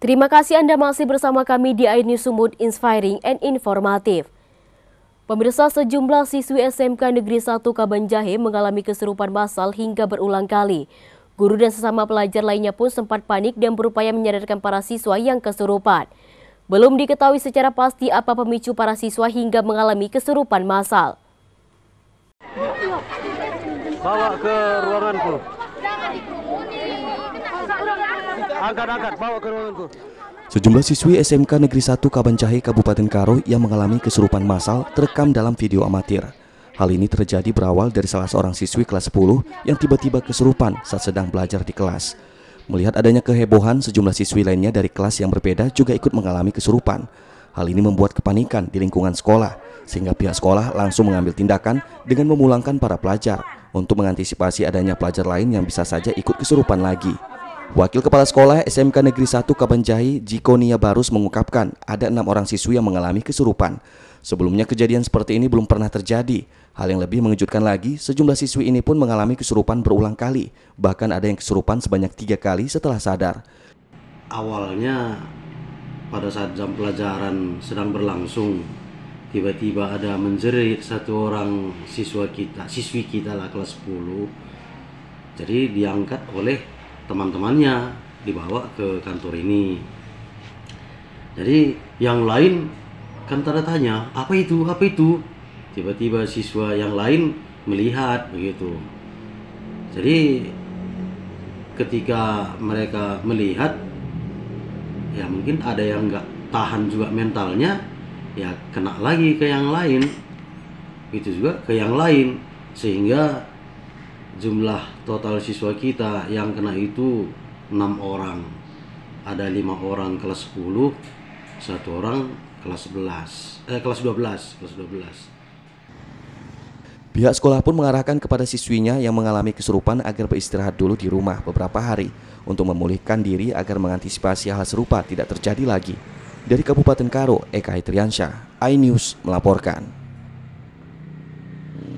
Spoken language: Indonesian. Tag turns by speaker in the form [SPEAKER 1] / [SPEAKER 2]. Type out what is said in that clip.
[SPEAKER 1] Terima kasih Anda masih bersama kami di Aini Sumut Inspiring and Informative. Pemirsa sejumlah siswi SMK Negeri 1 Kabanjahe mengalami keserupan massal hingga berulang kali. Guru dan sesama pelajar lainnya pun sempat panik dan berupaya menyadarkan para siswa yang keserupan. Belum diketahui secara pasti apa pemicu para siswa hingga mengalami keserupan massal.
[SPEAKER 2] Bawa ke ruanganku. Jangan dikerumuni.
[SPEAKER 3] Sejumlah siswi SMK Negeri 1 Kabancahe Kabupaten Karo yang mengalami kesurupan massal terekam dalam video amatir. Hal ini terjadi berawal dari salah seorang siswi kelas 10 yang tiba-tiba kesurupan saat sedang belajar di kelas. Melihat adanya kehebohan, sejumlah siswi lainnya dari kelas yang berbeda juga ikut mengalami kesurupan. Hal ini membuat kepanikan di lingkungan sekolah, sehingga pihak sekolah langsung mengambil tindakan dengan memulangkan para pelajar untuk mengantisipasi adanya pelajar lain yang bisa saja ikut kesurupan lagi. Wakil Kepala Sekolah SMK Negeri 1 Kabanjahi, Jikonia Barus mengungkapkan ada enam orang siswi yang mengalami kesurupan. Sebelumnya kejadian seperti ini belum pernah terjadi. Hal yang lebih mengejutkan lagi, sejumlah siswi ini pun mengalami kesurupan berulang kali. Bahkan ada yang kesurupan sebanyak tiga kali setelah sadar.
[SPEAKER 2] Awalnya pada saat jam pelajaran sedang berlangsung, tiba-tiba ada menjerit satu orang siswa kita, siswi kita lah kelas 10. Jadi diangkat oleh teman-temannya dibawa ke kantor ini jadi yang lain kan tanda tanya apa itu apa itu tiba-tiba siswa yang lain melihat begitu jadi ketika mereka melihat ya mungkin ada yang nggak tahan juga mentalnya ya kena lagi ke yang lain itu juga ke yang lain sehingga jumlah total siswa kita yang kena itu 6 orang ada
[SPEAKER 3] lima orang
[SPEAKER 2] kelas 10 satu orang kelas 11 eh kelas 12 kelas 12
[SPEAKER 3] Pihak sekolah pun mengarahkan kepada siswinya yang mengalami kesurupan agar beristirahat dulu di rumah beberapa hari untuk memulihkan diri agar mengantisipasi hal serupa tidak terjadi lagi. Dari Kabupaten Karo, Eka Itriansyah, iNews melaporkan.